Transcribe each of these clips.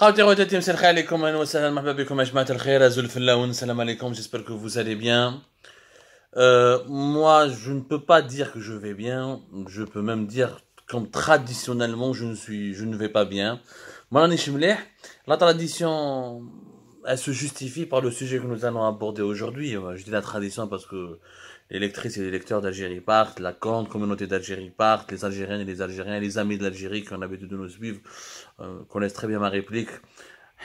Khawti Rawatati, msal khalikum, wa salam, mahba bikum, ajmat al-khair, azul fillaoun, salam alaikum, j'espère que vous allez bien. Euh, moi, je ne peux pas dire que je vais bien, je peux même dire comme traditionnellement, je ne suis, je ne vais pas bien. Malani Shimleh, la tradition elle se justifie par le sujet que nous allons aborder aujourd'hui. Euh, je dis la tradition parce que l'électrice et les lecteurs d'Algérie partent, la grande communauté d'Algérie partent, les Algériennes et les Algériens, les amis de l'Algérie qui ont l'habitude de nous suivre, euh, connaissent très bien ma réplique.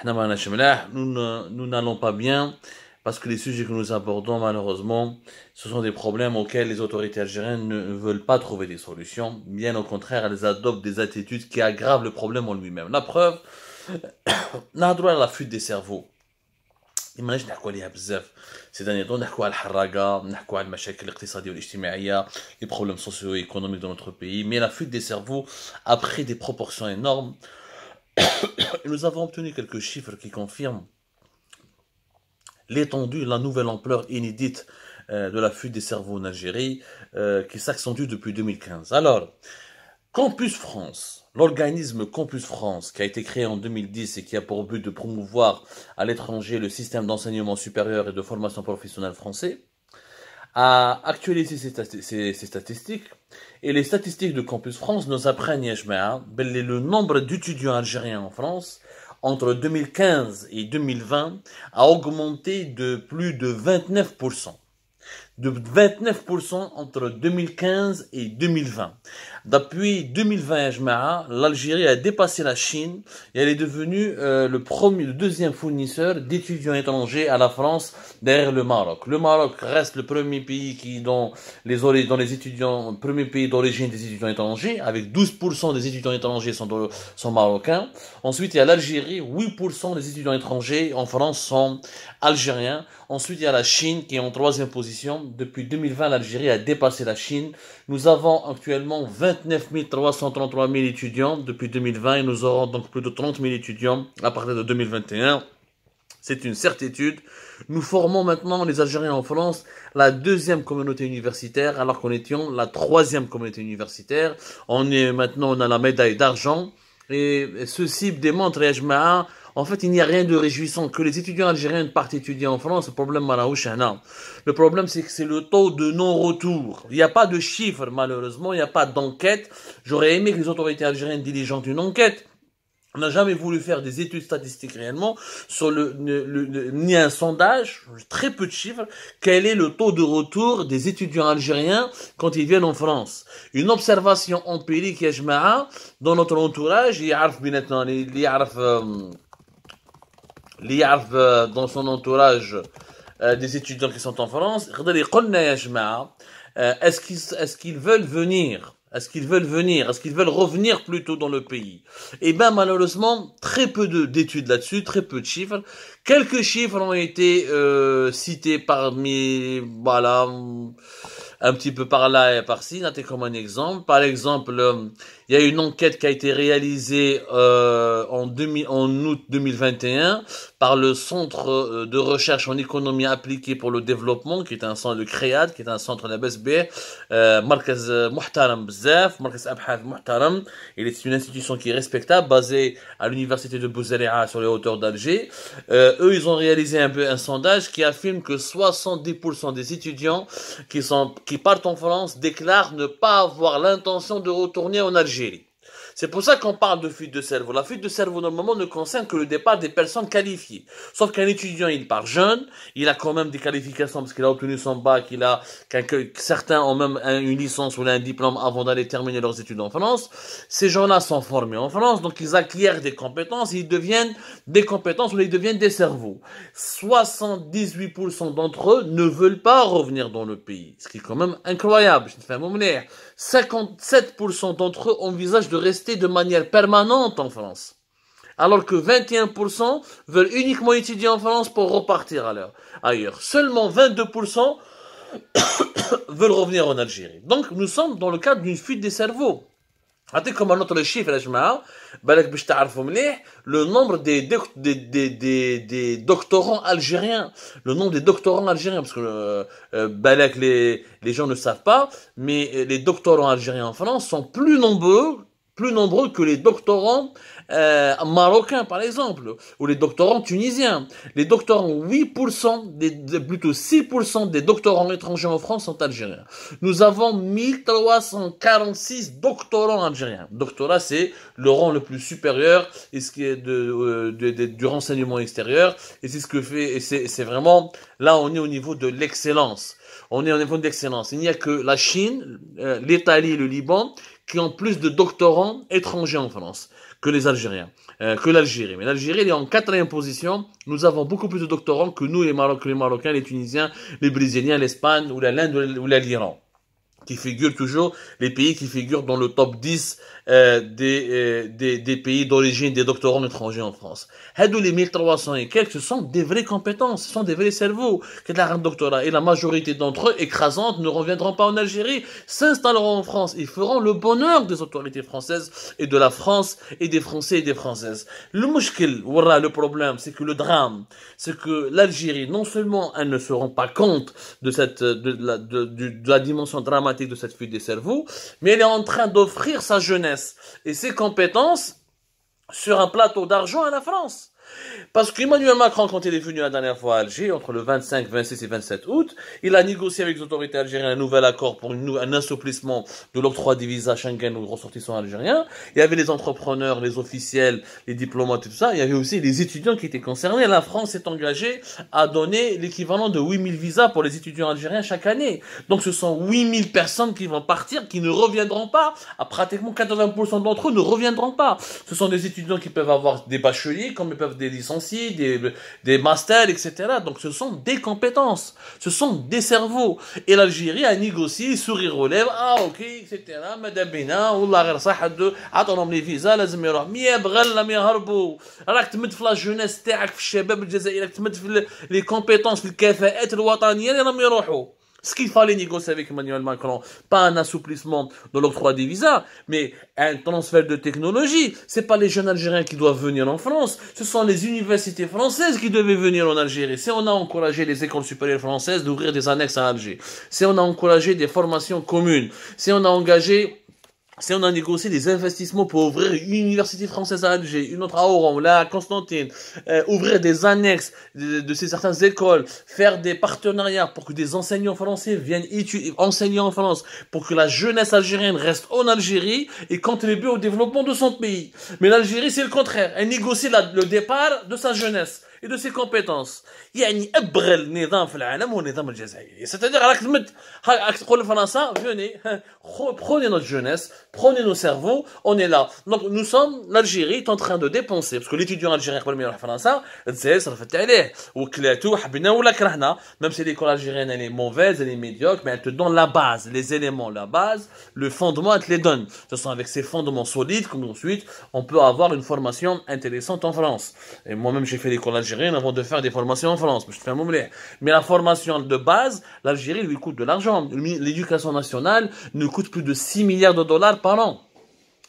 Nous n'allons pas bien parce que les sujets que nous abordons, malheureusement, ce sont des problèmes auxquels les autorités algériennes ne veulent pas trouver des solutions. Bien au contraire, elles adoptent des attitudes qui aggravent le problème en lui-même. La preuve, à la fuite des cerveaux. Nous parlons beaucoup de ces de la nous des problèmes sociaux et de des problèmes socio-économiques dans notre pays, mais la fuite des cerveaux a pris des proportions énormes, nous avons obtenu quelques chiffres qui confirment l'étendue, la nouvelle ampleur inédite euh, de la fuite des cerveaux en Algérie euh, qui s'accendue depuis 2015. Alors, Campus France. L'organisme Campus France, qui a été créé en 2010 et qui a pour but de promouvoir à l'étranger le système d'enseignement supérieur et de formation professionnelle français, a actualisé ses, statistiques. Et les statistiques de Campus France nous apprennent, que hein, le nombre d'étudiants algériens en France entre 2015 et 2020 a augmenté de plus de 29% de 29% entre 2015 et 2020. Depuis 2020, l'Algérie a dépassé la Chine et elle est devenue euh, le premier, le deuxième fournisseur d'étudiants étrangers à la France derrière le Maroc. Le Maroc reste le premier pays qui, les, dans les étudiants, premier pays d'origine des étudiants étrangers, avec 12% des étudiants étrangers sont, euh, sont marocains. Ensuite, il y a l'Algérie, 8% des étudiants étrangers en France sont algériens. Ensuite, il y a la Chine qui est en troisième position depuis 2020, l'Algérie a dépassé la Chine. Nous avons actuellement 29 333 000 étudiants depuis 2020 et nous aurons donc plus de 30 000 étudiants à partir de 2021. C'est une certitude. Nous formons maintenant les Algériens en France la deuxième communauté universitaire alors qu'on était la troisième communauté universitaire. On est maintenant, on a la médaille d'argent et ceci démontre, et en fait, il n'y a rien de réjouissant. Que les étudiants algériens partent étudier en France, le problème, le problème, c'est que c'est le taux de non-retour. Il n'y a pas de chiffres, malheureusement, il n'y a pas d'enquête. J'aurais aimé que les autorités algériennes diligentent une enquête. On n'a jamais voulu faire des études statistiques réellement sur le, ni un sondage, très peu de chiffres. Quel est le taux de retour des étudiants algériens quand ils viennent en France Une observation empirique, dans notre entourage, il y a euh, dans son entourage euh, des étudiants qui sont en France euh, est-ce qu'ils est-ce qu'ils veulent venir est-ce qu'ils veulent venir Est-ce qu'ils veulent revenir plutôt dans le pays Eh bien, malheureusement, très peu d'études là-dessus, très peu de chiffres. Quelques chiffres ont été euh, cités parmi, voilà, un petit peu par là et par-ci, notez comme un exemple. Par exemple, euh, il y a une enquête qui a été réalisée euh, en, 2000, en août 2021 par le Centre euh, de recherche en économie appliquée pour le développement, qui est un centre de CREAD, qui est un centre de la BSB, euh, Muhtaram Bzaf, Muhtaram. Il est une institution qui est respectable, basée à l'université de Bouzéléa sur les hauteurs d'Alger. eux, ils ont réalisé un peu un sondage qui affirme que 70% des étudiants qui sont qui partent en France déclarent ne pas avoir l'intention de retourner en Algérie. C'est pour ça qu'on parle de fuite de cerveau. La fuite de cerveau, normalement, ne concerne que le départ des personnes qualifiées. Sauf qu'un étudiant, il part jeune, il a quand même des qualifications parce qu'il a obtenu son bac, il a, certains ont même une licence ou un diplôme avant d'aller terminer leurs études en France. Ces gens-là sont formés en France, donc ils acquièrent des compétences, ils deviennent des compétences ou ils deviennent des cerveaux. 78% d'entre eux ne veulent pas revenir dans le pays. Ce qui est quand même incroyable. Je fais 57% d'entre eux envisagent de rester de manière permanente en France. Alors que 21% veulent uniquement étudier en France pour repartir à ailleurs. Seulement 22% veulent revenir en Algérie. Donc nous sommes dans le cadre d'une fuite des cerveaux. comme un autre chiffre, le nombre des, des, des, doctorants algériens, le nombre des doctorants algériens, parce que euh, euh, les, les gens ne savent pas, mais les doctorants algériens en France sont plus nombreux plus nombreux que les doctorants euh, marocains, par exemple, ou les doctorants tunisiens. Les doctorants, 8%, des, plutôt 6% des doctorants étrangers en France sont algériens. Nous avons 1346 doctorants algériens. Doctorat, c'est le rang le plus supérieur et ce qui est de, euh, du renseignement extérieur. Et c'est ce que fait, et c'est vraiment, là, on est au niveau de l'excellence. On est au niveau de l'excellence. Il n'y a que la Chine, euh, l'Italie et le Liban qui ont plus de doctorants étrangers en France que les Algériens, euh, que l'Algérie. Mais l'Algérie, est en quatrième position. Nous avons beaucoup plus de doctorants que nous, les, les Marocains, les Tunisiens, les Brésiliens, l'Espagne ou l'Inde ou l'Iran qui figurent toujours, les pays qui figurent dans le top 10 euh, euh, des, des, pays d'origine des doctorants étrangers en France. Hadou les 1300 et quelques, ce sont des vraies compétences, ce sont des vrais cerveaux qui ont doctorat. Et la majorité d'entre eux, écrasante, ne reviendront pas en Algérie, s'installeront en France. Ils feront le bonheur des autorités françaises et de la France et des Français et des Françaises. Le voilà le problème, c'est que le drame, c'est que l'Algérie, non seulement elle ne se rend pas compte de, cette, de, la, de la dimension dramatique, de cette fuite des cerveaux, mais elle est en train d'offrir sa jeunesse et ses compétences sur un plateau d'argent à la France. Parce qu'Emmanuel Macron, quand il est venu la dernière fois à Alger, entre le 25, 26 et 27 août, il a négocié avec les autorités algériennes un nouvel accord pour un assouplissement de l'octroi des visas Schengen aux ressortissants algériens. Il y avait les entrepreneurs, les officiels, les diplomates et tout ça. Il y avait aussi les étudiants qui étaient concernés. La France s'est engagée à donner l'équivalent de 8000 visas pour les étudiants algériens chaque année. Donc ce sont 8000 personnes qui vont partir, qui ne reviendront pas. À ah, pratiquement 80% d'entre eux ne reviendront pas. Ce sont des étudiants qui peuvent avoir des bacheliers, comme ils peuvent des licenciés, des, des masters, etc. Donc ce sont des compétences, ce sont des cerveaux. Et l'Algérie a négocié, sourire aux lèvres, ah ok, etc. Madame Bina, Allah a rassahad de, attendons les visas, les amirats, miyabrella, miyaharbo, raktmet la jeunesse, taak, fchebeb, jazay, raktmet fla les compétences, les kafa'et, le watanien, les amirats. Ce qu'il fallait négocier avec Emmanuel Macron, pas un assouplissement de l'octroi des visas, mais un transfert de technologie. C'est pas les jeunes Algériens qui doivent venir en France, ce sont les universités françaises qui devaient venir en Algérie. Si on a encouragé les écoles supérieures françaises d'ouvrir des annexes à Alger, si on a encouragé des formations communes, si on a engagé si on a négocié des investissements pour ouvrir une université française à Alger, une autre à Oran, là à Constantine, euh, ouvrir des annexes de, ces certaines écoles, faire des partenariats pour que des enseignants français viennent étudier, enseigner en France, pour que la jeunesse algérienne reste en Algérie et contribue au développement de son pays. Mais l'Algérie, c'est le contraire. Elle négocie le départ de sa jeunesse et de ses compétences يعني c'est-à-dire راك تمد راك venez hein, prenez notre jeunesse prenez nos cerveaux on est là donc nous sommes l'Algérie est en train de dépenser parce que l'étudiant algérien même si l'école algérienne elle est mauvaise elle est médiocre mais elle te donne la base les éléments la base le fondement elle te les donne ce sont avec ces fondements solides comme ensuite on peut avoir une formation intéressante en France et moi-même j'ai fait l'école algérienne avant de faire des formations en France, mais je te fais un moment. Mais la formation de base, l'Algérie lui coûte de l'argent. L'éducation nationale ne coûte plus de 6 milliards de dollars par an.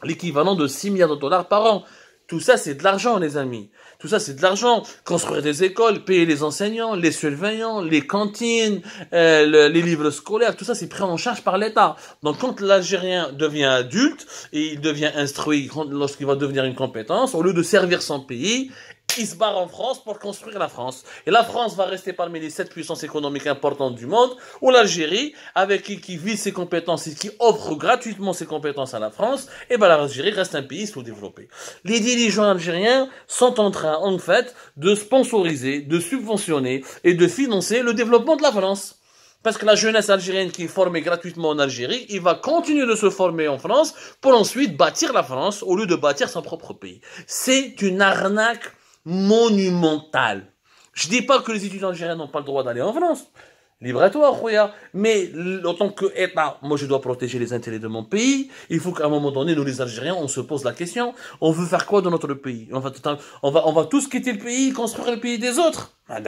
L'équivalent de 6 milliards de dollars par an. Tout ça, c'est de l'argent, les amis. Tout ça, c'est de l'argent. Construire des écoles, payer les enseignants, les surveillants, les cantines, euh, les livres scolaires, tout ça, c'est pris en charge par l'État. Donc, quand l'Algérien devient adulte et il devient instruit, lorsqu'il va devenir une compétence, au lieu de servir son pays, il se barre en France pour construire la France. Et la France va rester parmi les sept puissances économiques importantes du monde, ou l'Algérie, avec qui, qui vise ses compétences et qui offre gratuitement ses compétences à la France, et bien l'Algérie reste un pays sous-développé. Les dirigeants algériens sont en train, en fait, de sponsoriser, de subventionner et de financer le développement de la France. Parce que la jeunesse algérienne qui est formée gratuitement en Algérie, il va continuer de se former en France pour ensuite bâtir la France au lieu de bâtir son propre pays. C'est une arnaque Monumental. Je dis pas que les étudiants algériens n'ont pas le droit d'aller en France. Libre à toi, Khouya. Mais en tant que moi je dois protéger les intérêts de mon pays. Il faut qu'à un moment donné, nous les Algériens, on se pose la question, on veut faire quoi dans notre pays on va, on, va, on va tous quitter le pays, construire le pays des autres. À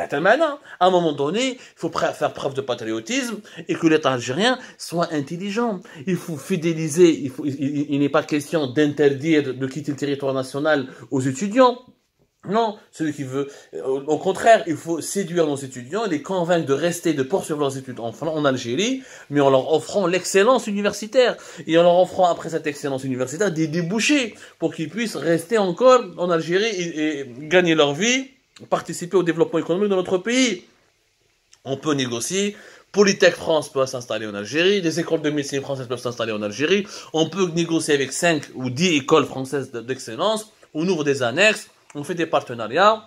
un moment donné, il faut faire preuve de patriotisme et que l'État algérien soit intelligent. Il faut fidéliser, il, il n'est pas question d'interdire de quitter le territoire national aux étudiants. Non, celui qui veut. Euh, au contraire, il faut séduire nos étudiants et les convaincre de rester, de poursuivre leurs études en, Algérie, mais en leur offrant l'excellence universitaire et en leur offrant après cette excellence universitaire des débouchés pour qu'ils puissent rester encore en Algérie et, gagner leur vie, participer au développement économique de notre pays. On peut négocier, Polytech France peut s'installer en Algérie, des écoles de médecine françaises peuvent s'installer en Algérie, on peut négocier avec 5 ou 10 écoles françaises d'excellence, on ouvre des annexes, on fait des partenariats.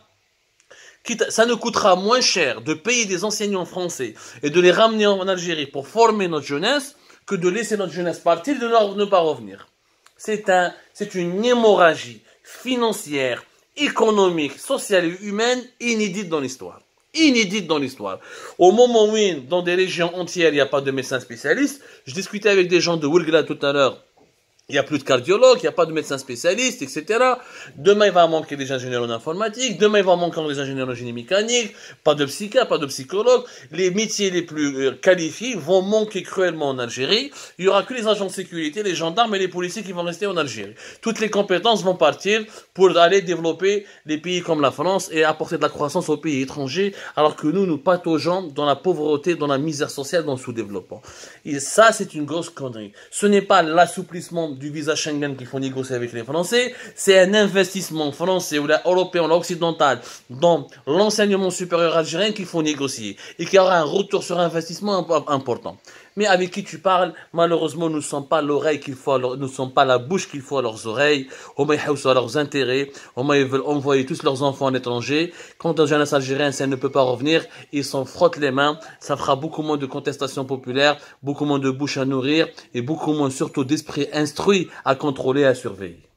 ça nous coûtera moins cher de payer des enseignants français et de les ramener en Algérie pour former notre jeunesse que de laisser notre jeunesse partir et de ne pas revenir. C'est une hémorragie financière, économique, sociale et humaine inédite dans l'histoire. Inédite dans l'histoire. Au moment où, dans des régions entières, il n'y a pas de médecins spécialistes, je discutais avec des gens de Wilgla tout à l'heure, il n'y a plus de cardiologues, il n'y a pas de médecins spécialistes, etc. Demain, il va manquer des ingénieurs en informatique. Demain, il va manquer des ingénieurs en génie mécanique. Pas de psychiatre, pas de psychologue. Les métiers les plus euh, qualifiés vont manquer cruellement en Algérie. Il n'y aura que les agents de sécurité, les gendarmes et les policiers qui vont rester en Algérie. Toutes les compétences vont partir pour aller développer des pays comme la France et apporter de la croissance aux pays étrangers, alors que nous, nous pataugeons dans la pauvreté, dans la misère sociale, dans le sous-développement. Et ça, c'est une grosse connerie. Ce n'est pas l'assouplissement du visa Schengen qu'il faut négocier avec les Français. C'est un investissement français ou européen ou occidental dans l'enseignement supérieur algérien qu'il faut négocier et qui aura un retour sur investissement important mais avec qui tu parles, malheureusement, nous ne sommes pas l'oreille qu'il faut, ne sommes pas la bouche qu'il faut à leurs oreilles, au à leurs intérêts, au ils veulent envoyer tous leurs enfants en étranger. Quand un jeune Algérien, ça ne peut pas revenir, ils s'en frottent les mains, ça fera beaucoup moins de contestations populaires, beaucoup moins de bouches à nourrir, et beaucoup moins surtout d'esprits instruits à contrôler et à surveiller.